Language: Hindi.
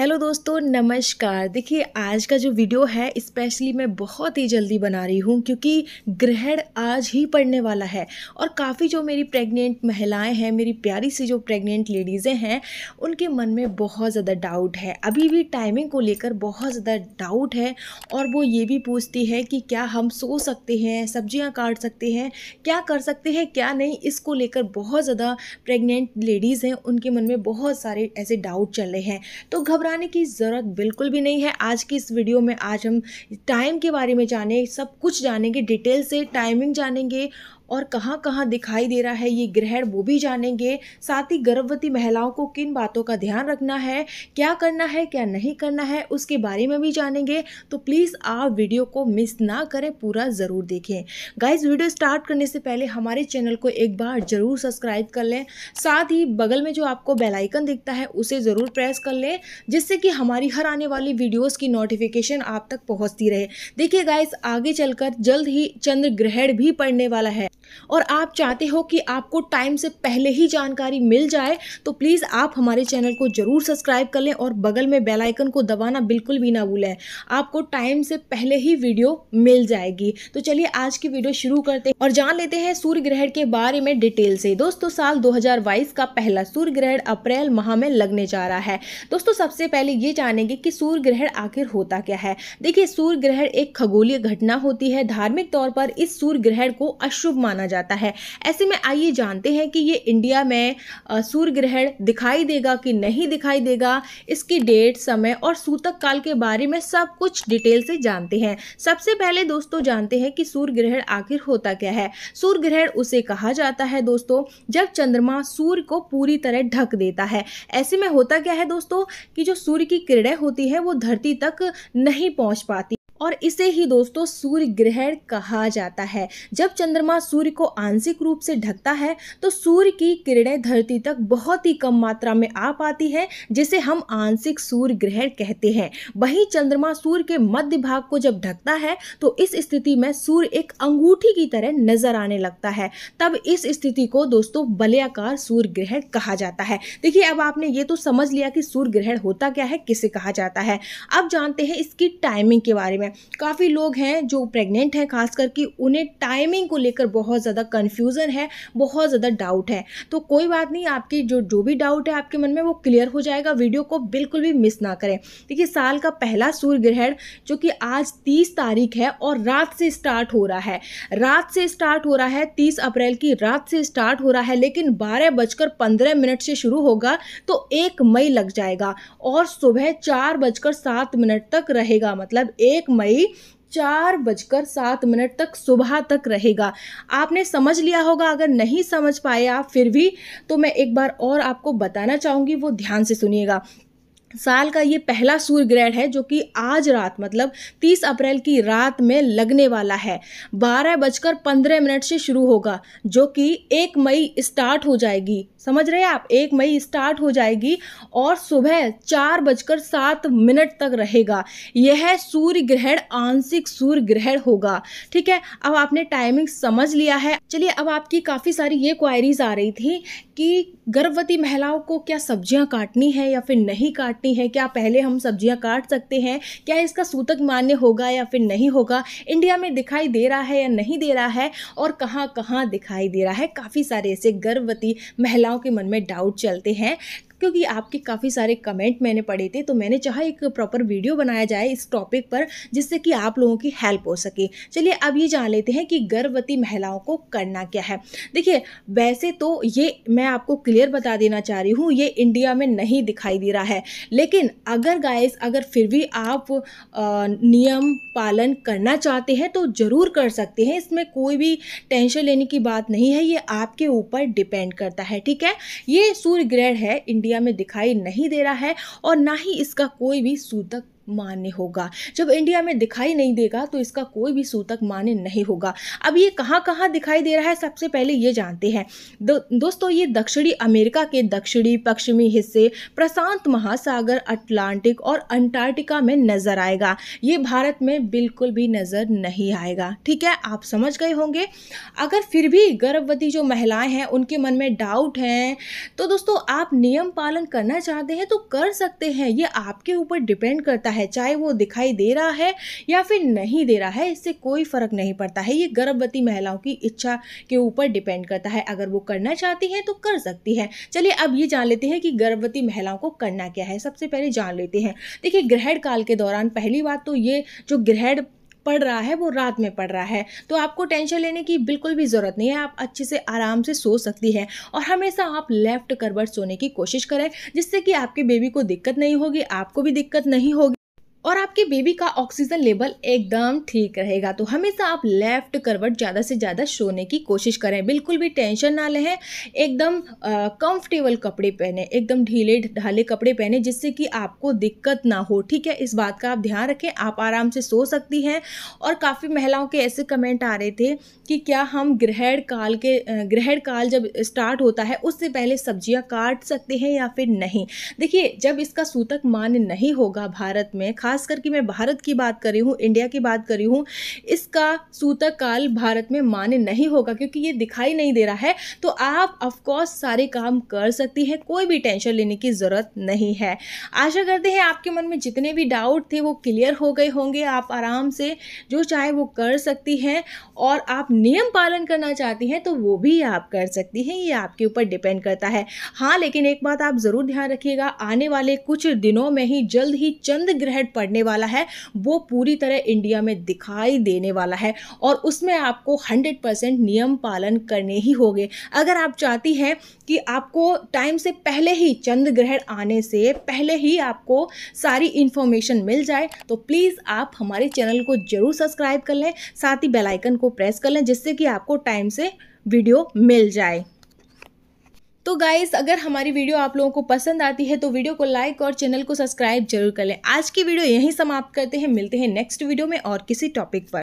हेलो दोस्तों नमस्कार देखिए आज का जो वीडियो है स्पेशली मैं बहुत ही जल्दी बना रही हूँ क्योंकि ग्रहण आज ही पड़ने वाला है और काफ़ी जो मेरी प्रेग्नेंट महिलाएं हैं मेरी प्यारी सी जो प्रेग्नेंट लेडीज़ें हैं उनके मन में बहुत ज़्यादा डाउट है अभी भी टाइमिंग को लेकर बहुत ज़्यादा डाउट है और वो ये भी पूछती है कि क्या हम सो सकते हैं सब्जियाँ काट सकते हैं क्या कर सकते हैं क्या नहीं इसको लेकर बहुत ज़्यादा प्रेगनेंट लेडीज़ हैं उनके मन में बहुत सारे ऐसे डाउट चल रहे हैं तो घबरा घबराने की ज़रूरत बिल्कुल भी नहीं है आज की इस वीडियो में आज हम टाइम के बारे में जाने सब कुछ जानेंगे डिटेल से टाइमिंग जानेंगे और कहाँ कहाँ दिखाई दे रहा है ये ग्रहण वो भी जानेंगे साथ ही गर्भवती महिलाओं को किन बातों का ध्यान रखना है क्या करना है क्या नहीं करना है उसके बारे में भी जानेंगे तो प्लीज़ आप वीडियो को मिस ना करें पूरा ज़रूर देखें गाइज वीडियो स्टार्ट करने से पहले हमारे चैनल को एक बार ज़रूर सब्सक्राइब कर लें साथ ही बगल में जो आपको बेलाइकन दिखता है उसे ज़रूर प्रेस कर लें जिससे कि हमारी हर आने वाली वीडियोज़ की नोटिफिकेशन आप तक पहुँचती रहे देखिए गाइज आगे चलकर जल्द ही चंद्र ग्रहण भी पड़ने वाला है और आप चाहते हो कि आपको टाइम से पहले ही जानकारी मिल जाए तो प्लीज़ आप हमारे चैनल को ज़रूर सब्सक्राइब कर लें और बगल में बेल आइकन को दबाना बिल्कुल भी ना भूलें आपको टाइम से पहले ही वीडियो मिल जाएगी तो चलिए आज की वीडियो शुरू करते हैं और जान लेते हैं सूर्य ग्रहण के बारे में डिटेल से दोस्तों साल दो का पहला सूर्य ग्रहण अप्रैल माह में लगने जा रहा है दोस्तों सबसे पहले ये जानेंगे कि सूर्य ग्रहण आखिर होता क्या है देखिए सूर्य ग्रहण एक खगोलीय घटना होती है धार्मिक तौर पर इस सूर्य ग्रहण को अशुभ माना माना जाता है ऐसे में आइए जानते हैं कि ये इंडिया में सूर्य ग्रहण दिखाई देगा कि नहीं दिखाई देगा इसकी डेट समय और सूतक काल के बारे में सब कुछ डिटेल से जानते हैं सबसे पहले दोस्तों जानते हैं कि सूर्य ग्रहण आखिर होता क्या है सूर्य ग्रहण उसे कहा जाता है दोस्तों जब चंद्रमा सूर्य को पूरी तरह ढक देता है ऐसे में होता क्या है दोस्तों कि जो सूर्य की किरणें होती है वो धरती तक नहीं पहुंच पाती और इसे ही दोस्तों सूर्य ग्रहण कहा जाता है जब चंद्रमा सूर्य को आंशिक रूप से ढकता है तो सूर्य की किरणें धरती तक बहुत ही कम मात्रा में आ पाती है जिसे हम आंशिक सूर्य ग्रहण कहते हैं वहीं चंद्रमा सूर्य के मध्य भाग को जब ढकता है तो इस स्थिति में सूर्य एक अंगूठी की तरह नजर आने लगता है तब इस स्थिति को दोस्तों बलयाकार सूर्य ग्रहण कहा जाता है देखिए अब आपने ये तो समझ लिया कि सूर्य ग्रहण होता क्या है किसे कहा जाता है अब जानते हैं इसकी टाइमिंग के बारे में है काफ़ी लोग हैं जो प्रेग्नेंट हैं खास करके उन्हें टाइमिंग को लेकर बहुत ज़्यादा कन्फ्यूज़न है बहुत ज़्यादा डाउट है तो कोई बात नहीं आपकी जो जो भी डाउट है आपके मन में वो क्लियर हो जाएगा वीडियो को बिल्कुल भी मिस ना करें देखिए साल का पहला सूर्य ग्रहण जो कि आज तीस तारीख है और रात से स्टार्ट हो रहा है रात से स्टार्ट हो रहा है तीस अप्रैल की रात से स्टार्ट हो रहा है लेकिन बारह बजकर पंद्रह मिनट से शुरू होगा तो एक मई लग जाएगा और सुबह चार बजकर सात मिनट तक रहेगा मतलब एक मई चार बजकर सात मिनट तक सुबह तक रहेगा आपने समझ लिया होगा अगर नहीं समझ पाए आप फिर भी तो मैं एक बार और आपको बताना चाहूँगी वो ध्यान से सुनिएगा साल का ये पहला सूर्य ग्रहण है जो कि आज रात मतलब 30 अप्रैल की रात में लगने वाला है बारह बजकर पंद्रह मिनट से शुरू होगा जो कि एक मई स्टार्ट हो जाएगी समझ रहे हैं आप एक मई स्टार्ट हो जाएगी और सुबह चार बजकर सात मिनट तक रहेगा यह सूर्य ग्रहण आंशिक सूर्य ग्रहण होगा ठीक है अब आपने टाइमिंग समझ लिया है चलिए अब आपकी काफ़ी सारी ये क्वायरीज आ रही थी कि गर्भवती महिलाओं को क्या सब्जियां काटनी है या फिर नहीं काटनी है क्या पहले हम सब्जियां काट सकते हैं क्या इसका सूतक मान्य होगा या फिर नहीं होगा इंडिया में दिखाई दे रहा है या नहीं दे रहा है और कहाँ कहाँ दिखाई दे रहा है काफ़ी सारे ऐसे गर्भवती महिला महिलाओं के मन में डाउट चलते हैं क्योंकि आपके काफ़ी सारे कमेंट मैंने पढ़े थे तो मैंने चाहा एक प्रॉपर वीडियो बनाया जाए इस टॉपिक पर जिससे कि आप लोगों की हेल्प हो सके चलिए अब ये जान लेते हैं कि गर्भवती महिलाओं को करना क्या है देखिए वैसे तो ये मैं आपको क्लियर बता देना चाह रही हूँ ये इंडिया में नहीं दिखाई दे रहा है लेकिन अगर गाइस अगर फिर भी आप नियम पालन करना चाहते हैं तो ज़रूर कर सकते हैं इसमें कोई भी टेंशन लेने की बात नहीं है ये आपके ऊपर डिपेंड करता है ठीक है ये सूर्य ग्रहण है इंडिया मीडिया में दिखाई नहीं दे रहा है और ना ही इसका कोई भी सूतक मान्य होगा जब इंडिया में दिखाई नहीं देगा तो इसका कोई भी सूतक मान्य नहीं होगा अब ये कहाँ कहाँ दिखाई दे रहा है सबसे पहले ये जानते हैं दो, दोस्तों ये दक्षिणी अमेरिका के दक्षिणी पश्चिमी हिस्से प्रशांत महासागर अटलांटिक और अंटार्कटिका में नजर आएगा ये भारत में बिल्कुल भी नजर नहीं आएगा ठीक है आप समझ गए होंगे अगर फिर भी गर्भवती जो महिलाएं हैं उनके मन में डाउट हैं तो दोस्तों आप नियम पालन करना चाहते हैं तो कर सकते हैं ये आपके ऊपर डिपेंड करता है है चाहे वो दिखाई दे रहा है या फिर नहीं दे रहा है इससे कोई फ़र्क नहीं पड़ता है ये गर्भवती महिलाओं की इच्छा के ऊपर डिपेंड करता है अगर वो करना चाहती है तो कर सकती है चलिए अब ये जान लेते हैं कि गर्भवती महिलाओं को करना क्या है सबसे पहले जान लेते हैं देखिए ग्रहण काल के दौरान पहली बात तो ये जो ग्रहण पड़ रहा है वो रात में पड़ रहा है तो आपको टेंशन लेने की बिल्कुल भी ज़रूरत नहीं है आप अच्छे से आराम से सो सकती है और हमेशा आप लेफ़्ट करवट सोने की कोशिश करें जिससे कि आपके बेबी को दिक्कत नहीं होगी आपको भी दिक्कत नहीं होगी और आपके बेबी का ऑक्सीजन लेवल एकदम ठीक रहेगा तो हमेशा आप लेफ्ट करवट ज़्यादा से ज़्यादा सोने की कोशिश करें बिल्कुल भी टेंशन ना लें एकदम कंफर्टेबल कपड़े पहने एकदम ढीले ढाले कपड़े पहने जिससे कि आपको दिक्कत ना हो ठीक है इस बात का आप ध्यान रखें आप आराम से सो सकती हैं और काफ़ी महिलाओं के ऐसे कमेंट आ रहे थे कि क्या हम ग्रहण काल के ग्रहण काल जब स्टार्ट होता है उससे पहले सब्जियाँ काट सकते हैं या फिर नहीं देखिए जब इसका सूतक मान्य नहीं होगा भारत में खास खास करके मैं भारत की बात कर रही हूँ इंडिया की बात कर रही हूँ इसका सूतक काल भारत में मान्य नहीं होगा क्योंकि ये दिखाई नहीं दे रहा है तो आप ऑफकोर्स सारे काम कर सकती हैं कोई भी टेंशन लेने की ज़रूरत नहीं है आशा करते हैं आपके मन में जितने भी डाउट थे वो क्लियर हो गए होंगे आप आराम से जो चाहे वो कर सकती हैं और आप नियम पालन करना चाहती हैं तो वो भी आप कर सकती हैं ये आपके ऊपर डिपेंड करता है हाँ लेकिन एक बात आप ज़रूर ध्यान रखिएगा आने वाले कुछ दिनों में ही जल्द ही चंद्र ग्रहण पड़ने वाला है वो पूरी तरह इंडिया में दिखाई देने वाला है और उसमें आपको 100 परसेंट नियम पालन करने ही होंगे अगर आप चाहती हैं कि आपको टाइम से पहले ही चंद्र ग्रहण आने से पहले ही आपको सारी इन्फॉर्मेशन मिल जाए तो प्लीज़ आप हमारे चैनल को ज़रूर सब्सक्राइब कर लें साथ ही बेलाइकन को प्रेस कर लें जिससे कि आपको टाइम से वीडियो मिल जाए तो गाइज़ अगर हमारी वीडियो आप लोगों को पसंद आती है तो वीडियो को लाइक और चैनल को सब्सक्राइब जरूर कर लें आज की वीडियो यहीं समाप्त करते हैं मिलते हैं नेक्स्ट वीडियो में और किसी टॉपिक पर